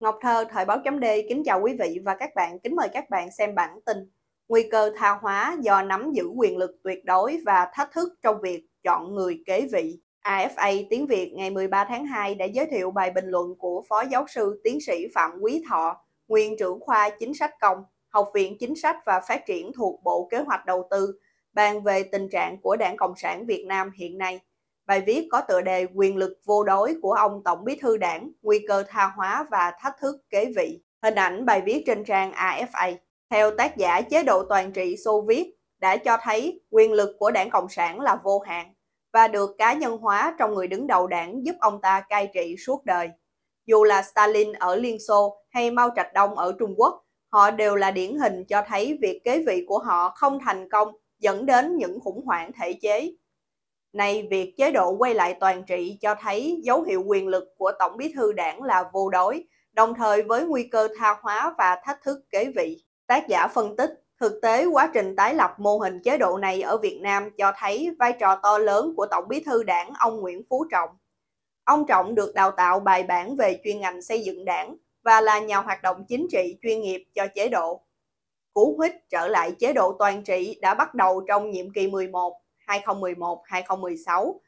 Ngọc Thơ, Thời báo chấm D kính chào quý vị và các bạn, kính mời các bạn xem bản tin Nguy cơ tha hóa do nắm giữ quyền lực tuyệt đối và thách thức trong việc chọn người kế vị AFA Tiếng Việt ngày 13 tháng 2 đã giới thiệu bài bình luận của Phó Giáo sư Tiến sĩ Phạm Quý Thọ, Nguyên trưởng khoa Chính sách Công, Học viện Chính sách và Phát triển thuộc Bộ Kế hoạch Đầu tư, bàn về tình trạng của Đảng Cộng sản Việt Nam hiện nay. Bài viết có tựa đề Quyền lực vô đối của ông Tổng bí thư đảng, nguy cơ tha hóa và thách thức kế vị. Hình ảnh bài viết trên trang AFA. Theo tác giả chế độ toàn trị Xô Viết đã cho thấy quyền lực của đảng Cộng sản là vô hạn và được cá nhân hóa trong người đứng đầu đảng giúp ông ta cai trị suốt đời. Dù là Stalin ở Liên Xô hay Mao Trạch Đông ở Trung Quốc, họ đều là điển hình cho thấy việc kế vị của họ không thành công dẫn đến những khủng hoảng thể chế Nay việc chế độ quay lại toàn trị cho thấy dấu hiệu quyền lực của Tổng bí thư đảng là vô đối, đồng thời với nguy cơ tha hóa và thách thức kế vị. Tác giả phân tích, thực tế quá trình tái lập mô hình chế độ này ở Việt Nam cho thấy vai trò to lớn của Tổng bí thư đảng ông Nguyễn Phú Trọng. Ông Trọng được đào tạo bài bản về chuyên ngành xây dựng đảng và là nhà hoạt động chính trị chuyên nghiệp cho chế độ. Cú huyết trở lại chế độ toàn trị đã bắt đầu trong nhiệm kỳ 11 2011, 2016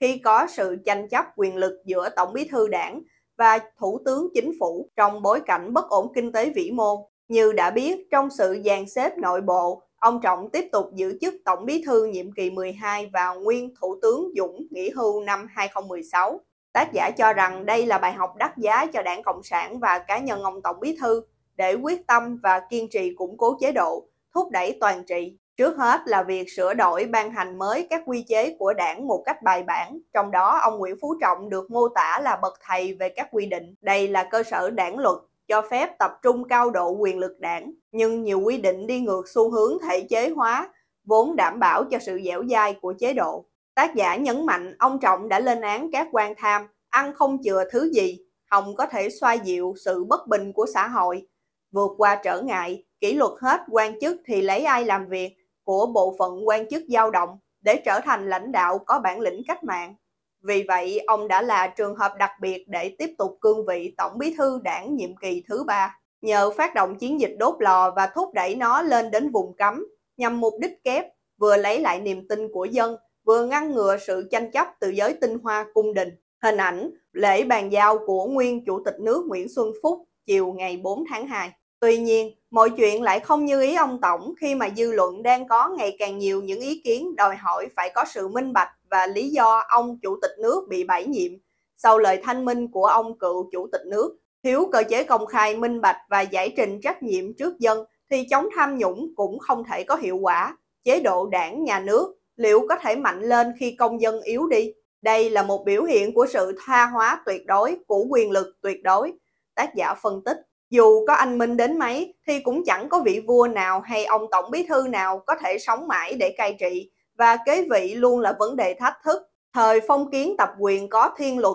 khi có sự tranh chấp quyền lực giữa Tổng bí thư đảng và Thủ tướng Chính phủ trong bối cảnh bất ổn kinh tế vĩ mô. Như đã biết, trong sự dàn xếp nội bộ, ông Trọng tiếp tục giữ chức Tổng bí thư nhiệm kỳ 12 và nguyên Thủ tướng Dũng nghỉ hưu năm 2016. Tác giả cho rằng đây là bài học đắt giá cho đảng Cộng sản và cá nhân ông Tổng bí thư để quyết tâm và kiên trì củng cố chế độ, thúc đẩy toàn trị Trước hết là việc sửa đổi ban hành mới các quy chế của đảng một cách bài bản, trong đó ông Nguyễn Phú Trọng được mô tả là bậc thầy về các quy định. Đây là cơ sở đảng luật cho phép tập trung cao độ quyền lực đảng, nhưng nhiều quy định đi ngược xu hướng thể chế hóa, vốn đảm bảo cho sự dẻo dai của chế độ. Tác giả nhấn mạnh ông Trọng đã lên án các quan tham, ăn không chừa thứ gì, hồng có thể xoa dịu sự bất bình của xã hội, vượt qua trở ngại, kỷ luật hết quan chức thì lấy ai làm việc, của bộ phận quan chức dao động để trở thành lãnh đạo có bản lĩnh cách mạng. Vì vậy, ông đã là trường hợp đặc biệt để tiếp tục cương vị Tổng bí thư đảng nhiệm kỳ thứ ba. Nhờ phát động chiến dịch đốt lò và thúc đẩy nó lên đến vùng cấm, nhằm mục đích kép vừa lấy lại niềm tin của dân, vừa ngăn ngừa sự tranh chấp từ giới tinh hoa cung đình. Hình ảnh lễ bàn giao của nguyên Chủ tịch nước Nguyễn Xuân Phúc chiều ngày 4 tháng 2. Tuy nhiên, mọi chuyện lại không như ý ông Tổng khi mà dư luận đang có ngày càng nhiều những ý kiến đòi hỏi phải có sự minh bạch và lý do ông Chủ tịch nước bị bãi nhiệm sau lời thanh minh của ông cựu Chủ tịch nước. Thiếu cơ chế công khai minh bạch và giải trình trách nhiệm trước dân thì chống tham nhũng cũng không thể có hiệu quả. Chế độ đảng, nhà nước liệu có thể mạnh lên khi công dân yếu đi? Đây là một biểu hiện của sự tha hóa tuyệt đối, của quyền lực tuyệt đối. Tác giả phân tích dù có anh Minh đến mấy thì cũng chẳng có vị vua nào hay ông tổng bí thư nào có thể sống mãi để cai trị và kế vị luôn là vấn đề thách thức. Thời phong kiến tập quyền có thiên luật,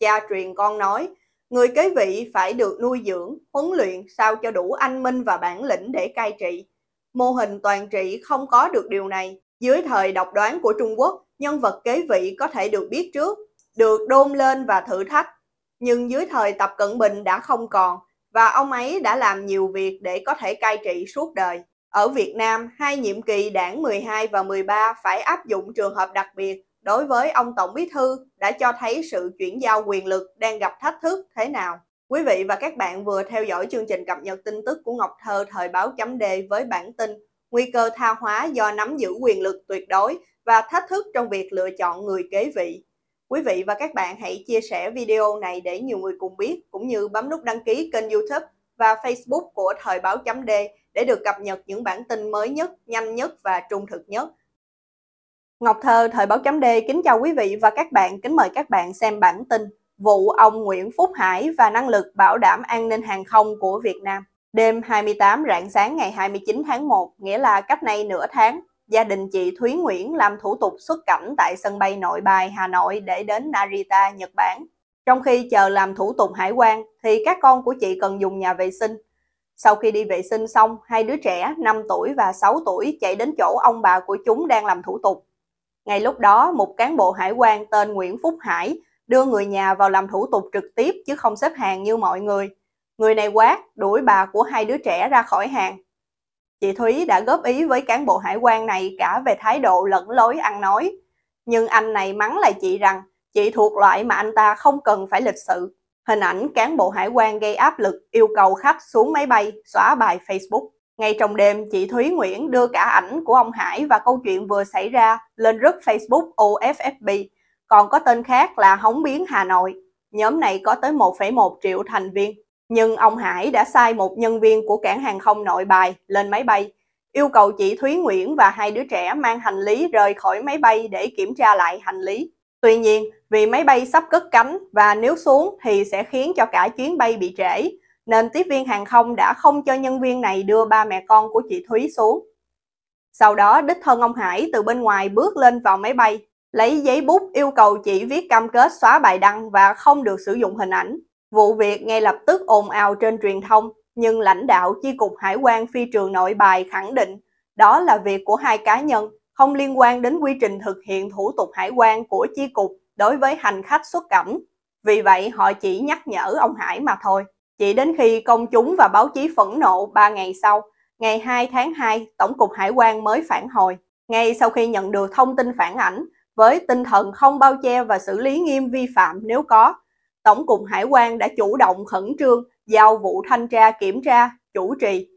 cha truyền con nói, người kế vị phải được nuôi dưỡng, huấn luyện sao cho đủ anh minh và bản lĩnh để cai trị. Mô hình toàn trị không có được điều này. Dưới thời độc đoán của Trung Quốc, nhân vật kế vị có thể được biết trước, được đôn lên và thử thách. Nhưng dưới thời Tập Cận Bình đã không còn, và ông ấy đã làm nhiều việc để có thể cai trị suốt đời. Ở Việt Nam, hai nhiệm kỳ đảng 12 và 13 phải áp dụng trường hợp đặc biệt đối với ông Tổng Bí Thư đã cho thấy sự chuyển giao quyền lực đang gặp thách thức thế nào. Quý vị và các bạn vừa theo dõi chương trình cập nhật tin tức của Ngọc Thơ thời báo chấm Đề với bản tin Nguy cơ tha hóa do nắm giữ quyền lực tuyệt đối và thách thức trong việc lựa chọn người kế vị. Quý vị và các bạn hãy chia sẻ video này để nhiều người cùng biết, cũng như bấm nút đăng ký kênh YouTube và Facebook của Thời báo chấm D để được cập nhật những bản tin mới nhất, nhanh nhất và trung thực nhất. Ngọc Thơ, Thời báo chấm D kính chào quý vị và các bạn, kính mời các bạn xem bản tin vụ ông Nguyễn Phúc Hải và năng lực bảo đảm an ninh hàng không của Việt Nam. Đêm 28 rạng sáng ngày 29 tháng 1, nghĩa là cách nay nửa tháng, gia đình chị Thúy Nguyễn làm thủ tục xuất cảnh tại sân bay nội bài Hà Nội để đến Narita, Nhật Bản. Trong khi chờ làm thủ tục hải quan thì các con của chị cần dùng nhà vệ sinh. Sau khi đi vệ sinh xong, hai đứa trẻ 5 tuổi và 6 tuổi chạy đến chỗ ông bà của chúng đang làm thủ tục. Ngay lúc đó, một cán bộ hải quan tên Nguyễn Phúc Hải đưa người nhà vào làm thủ tục trực tiếp chứ không xếp hàng như mọi người. Người này quát, đuổi bà của hai đứa trẻ ra khỏi hàng Chị Thúy đã góp ý với cán bộ hải quan này cả về thái độ lẫn lối ăn nói. Nhưng anh này mắng lại chị rằng chị thuộc loại mà anh ta không cần phải lịch sự. Hình ảnh cán bộ hải quan gây áp lực yêu cầu khách xuống máy bay, xóa bài Facebook. Ngay trong đêm, chị Thúy Nguyễn đưa cả ảnh của ông Hải và câu chuyện vừa xảy ra lên group Facebook OFFB, còn có tên khác là Hóng Biến Hà Nội. Nhóm này có tới 1,1 triệu thành viên nhưng ông Hải đã sai một nhân viên của cảng hàng không nội bài lên máy bay, yêu cầu chị Thúy Nguyễn và hai đứa trẻ mang hành lý rời khỏi máy bay để kiểm tra lại hành lý. Tuy nhiên, vì máy bay sắp cất cánh và nếu xuống thì sẽ khiến cho cả chuyến bay bị trễ, nên tiếp viên hàng không đã không cho nhân viên này đưa ba mẹ con của chị Thúy xuống. Sau đó, đích thân ông Hải từ bên ngoài bước lên vào máy bay, lấy giấy bút yêu cầu chị viết cam kết xóa bài đăng và không được sử dụng hình ảnh. Vụ việc ngay lập tức ồn ào trên truyền thông, nhưng lãnh đạo chi cục hải quan phi trường nội bài khẳng định đó là việc của hai cá nhân, không liên quan đến quy trình thực hiện thủ tục hải quan của chi cục đối với hành khách xuất cảnh. Vì vậy họ chỉ nhắc nhở ông Hải mà thôi. Chỉ đến khi công chúng và báo chí phẫn nộ 3 ngày sau, ngày 2 tháng 2, Tổng cục Hải quan mới phản hồi. Ngay sau khi nhận được thông tin phản ảnh, với tinh thần không bao che và xử lý nghiêm vi phạm nếu có, Tổng cục Hải quan đã chủ động khẩn trương giao vụ thanh tra kiểm tra, chủ trì.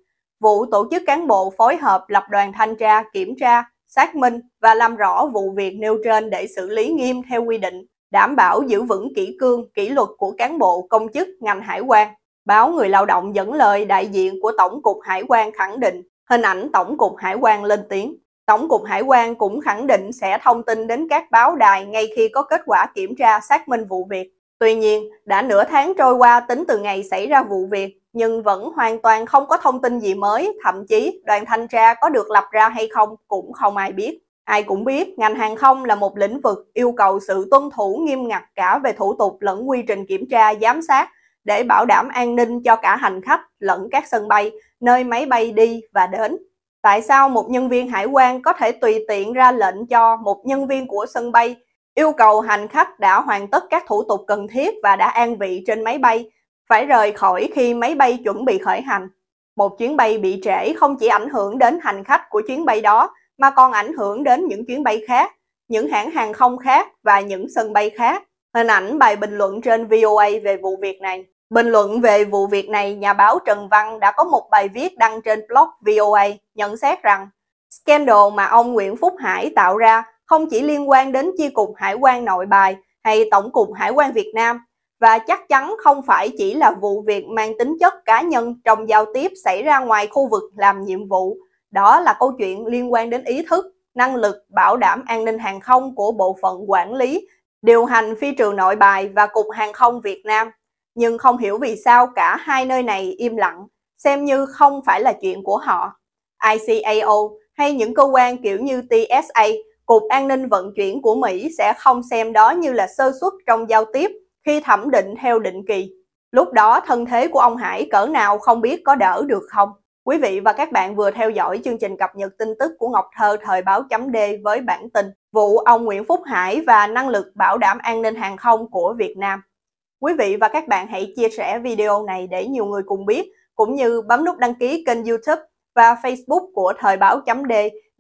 Vụ tổ chức cán bộ phối hợp lập đoàn thanh tra kiểm tra, xác minh và làm rõ vụ việc nêu trên để xử lý nghiêm theo quy định, đảm bảo giữ vững kỷ cương, kỷ luật của cán bộ công chức ngành hải quan. Báo Người Lao động dẫn lời đại diện của Tổng cục Hải quan khẳng định hình ảnh Tổng cục Hải quan lên tiếng. Tổng cục Hải quan cũng khẳng định sẽ thông tin đến các báo đài ngay khi có kết quả kiểm tra xác minh vụ việc. Tuy nhiên, đã nửa tháng trôi qua tính từ ngày xảy ra vụ việc, nhưng vẫn hoàn toàn không có thông tin gì mới, thậm chí đoàn thanh tra có được lập ra hay không cũng không ai biết. Ai cũng biết ngành hàng không là một lĩnh vực yêu cầu sự tuân thủ nghiêm ngặt cả về thủ tục lẫn quy trình kiểm tra, giám sát để bảo đảm an ninh cho cả hành khách lẫn các sân bay, nơi máy bay đi và đến. Tại sao một nhân viên hải quan có thể tùy tiện ra lệnh cho một nhân viên của sân bay yêu cầu hành khách đã hoàn tất các thủ tục cần thiết và đã an vị trên máy bay phải rời khỏi khi máy bay chuẩn bị khởi hành. Một chuyến bay bị trễ không chỉ ảnh hưởng đến hành khách của chuyến bay đó mà còn ảnh hưởng đến những chuyến bay khác, những hãng hàng không khác và những sân bay khác. Hình ảnh bài bình luận trên VOA về vụ việc này. Bình luận về vụ việc này, nhà báo Trần Văn đã có một bài viết đăng trên blog VOA nhận xét rằng scandal mà ông Nguyễn Phúc Hải tạo ra không chỉ liên quan đến chi cục hải quan nội bài hay Tổng cục Hải quan Việt Nam và chắc chắn không phải chỉ là vụ việc mang tính chất cá nhân trong giao tiếp xảy ra ngoài khu vực làm nhiệm vụ. Đó là câu chuyện liên quan đến ý thức, năng lực bảo đảm an ninh hàng không của bộ phận quản lý, điều hành phi trường nội bài và Cục Hàng không Việt Nam. Nhưng không hiểu vì sao cả hai nơi này im lặng, xem như không phải là chuyện của họ. ICAO hay những cơ quan kiểu như TSA Cục An ninh Vận chuyển của Mỹ sẽ không xem đó như là sơ suất trong giao tiếp khi thẩm định theo định kỳ. Lúc đó thân thế của ông Hải cỡ nào không biết có đỡ được không? Quý vị và các bạn vừa theo dõi chương trình cập nhật tin tức của Ngọc Thơ thời báo chấm D với bản tin vụ ông Nguyễn Phúc Hải và năng lực bảo đảm an ninh hàng không của Việt Nam. Quý vị và các bạn hãy chia sẻ video này để nhiều người cùng biết, cũng như bấm nút đăng ký kênh YouTube và Facebook của Thời báo chấm D